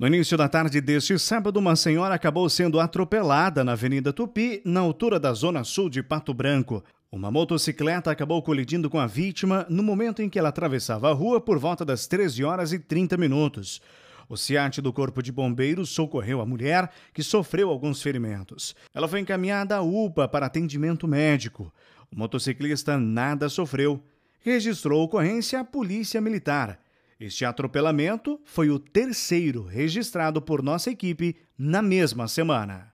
No início da tarde deste sábado, uma senhora acabou sendo atropelada na Avenida Tupi, na altura da Zona Sul de Pato Branco. Uma motocicleta acabou colidindo com a vítima no momento em que ela atravessava a rua por volta das 13 horas e 30 minutos. O SIAT do Corpo de Bombeiros socorreu a mulher, que sofreu alguns ferimentos. Ela foi encaminhada à UPA para atendimento médico. O motociclista nada sofreu. Registrou a ocorrência à Polícia Militar. Este atropelamento foi o terceiro registrado por nossa equipe na mesma semana.